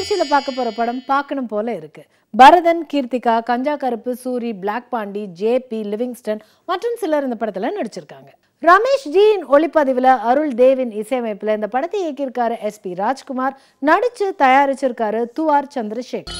நிகழ்ச்சியில் பார்க்க போகிற படம் பார்க்கணும் போல இருக்குது Bharathan Keerthika Ganja Karuppu Soori black Pandi J P Livingston மற்றும் சிலர் இந்த படத்தில் நடிச்சிருக்காங்க ரமேஷ் ஜியின் ஒளிப்பதிவில் அருள் தேவின் இசையமைப்பில் இந்த படத்தை இயக்கியிருக்காரு எஸ் பி ராஜ்குமார் நடித்து தயாரிச்சிருக்காரு துவார் சந்திரசேகர்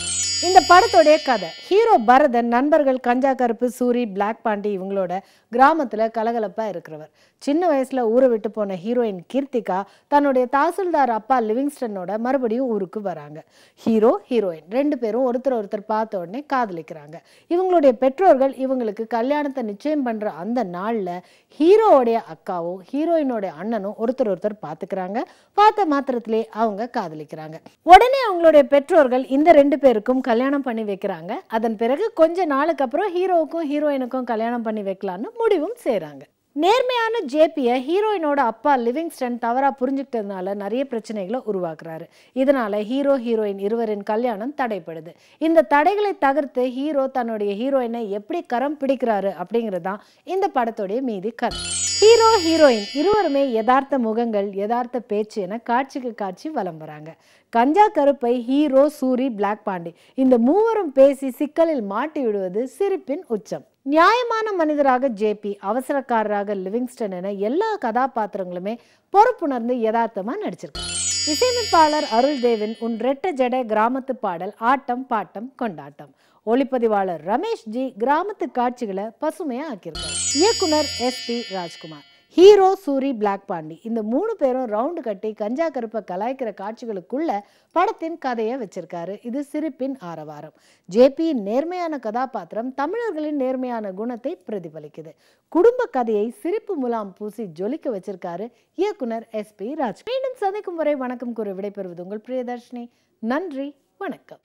இந்த படத்தோடைய கதை ஹீரோ பரதன் நண்பர்கள் கஞ்சா கருப்பு சூரி பிளாக் பாண்டி இவங்களோட கிராமத்தில் கலகலப்பாக இருக்கிறவர் சின்ன வயசில் ஊரை விட்டு போன ஹீரோயின் கீர்த்திகா தன்னுடைய தாசில்தார் அப்பா லிவிங்ஸ்டனோட மறுபடியும் ஊருக்கு வராங்க ஹீரோ ஹீரோயின் ரெண்டு பேரும் ஒருத்தர் ஒருத்தர் பார்த்த உடனே காதலிக்கிறாங்க இவங்களுடைய பெற்றோர்கள் இவங்களுக்கு கல்யாணத்தை நிச்சயம் பண்ணுற அந்த நாளில் ஹீரோவுடைய அக்காவும் ஹீரோயினுடைய அண்ணனும் ஒருத்தர் ஒருத்தர் பார்த்துக்கிறாங்க பார்த்த மாத்திரத்திலே அவங்க காதலிக்கிறாங்க உடனே அவங்களுடைய பெற்றோர்கள் இந்த ரெண்டு பேருக்கும் கல்யாணம் பண்ணி வைக்கிறாங்க அதன் பிறகு கொஞ்ச நாளுக்கு அப்புறம் ஹீரோவுக்கும் ஹீரோயினுக்கும் கல்யாணம் பண்ணி வைக்கலான்னு முடிவும் செய்கிறாங்க நேர்மையான ஜேபியை ஹீரோயினோட அப்பா லிவிங்ஸ்டன் தவறாக புரிஞ்சுக்கிட்டதுனால நிறைய பிரச்சனைகளை உருவாக்குறாரு இதனால ஹீரோ ஹீரோயின் இருவரின் கல்யாணம் தடைப்படுது இந்த தடைகளை தகர்த்து ஹீரோ தன்னுடைய ஹீரோயினை எப்படி கரம் பிடிக்கிறாரு அப்படிங்கிறது தான் இந்த படத்துடைய மீதி கதை ஹீரோ ஹீரோயின் இருவருமே யதார்த்த முகங்கள் யதார்த்த பேச்சு என காட்சிக்கு காட்சி வலம் வராங்க கஞ்சா கருப்பை ஹீரோ சூரி பிளாக் பாண்டி இந்த மூவரும் பேசி சிக்கலில் மாட்டி விடுவது சிரிப்பின் உச்சம் நியாயமான மனிதராக ஜேபி அவசரக்காரராக லிவிங்ஸ்டன் என எல்லா கதாபாத்திரங்களுமே பொறுப்புணர்ந்து யதார்த்தமாக நடிச்சிருக்காங்க இசையமைப்பாளர் அருள்தேவின் உன் ரெட்ட ஜட கிராமத்து பாடல் ஆட்டம் பாட்டம் கொண்டாட்டம் ஒளிப்பதிவாளர் ரமேஷ் ஜி கிராமத்து காட்சிகளை பசுமையா ஆக்கியிருக்கார் இயக்குனர் S P Rajkumar hero Soori black Pandi இந்த மூணு பேரும் ரவுண்டு கட்டி கஞ்சா கருப்பை கலாய்க்கிற காட்சிகளுக்குள்ள படத்தின் கதையை வச்சிருக்காரு இது சிரிப்பின் ஆரவாரம் ஜேபியின் நேர்மையான கதாபாத்திரம் தமிழர்களின் நேர்மையான குணத்தை பிரதிபலிக்குது குடும்ப கதையை சிரிப்பு முலாம் பூசி ஜொலிக்க வச்சிருக்காரு இயக்குனர் எஸ் பி ராஜ் மீண்டும் சந்திக்கும் வரை வணக்கம் கூற விடைபெறுவது உங்கள் பிரியதர்ஷினி நன்றி வணக்கம்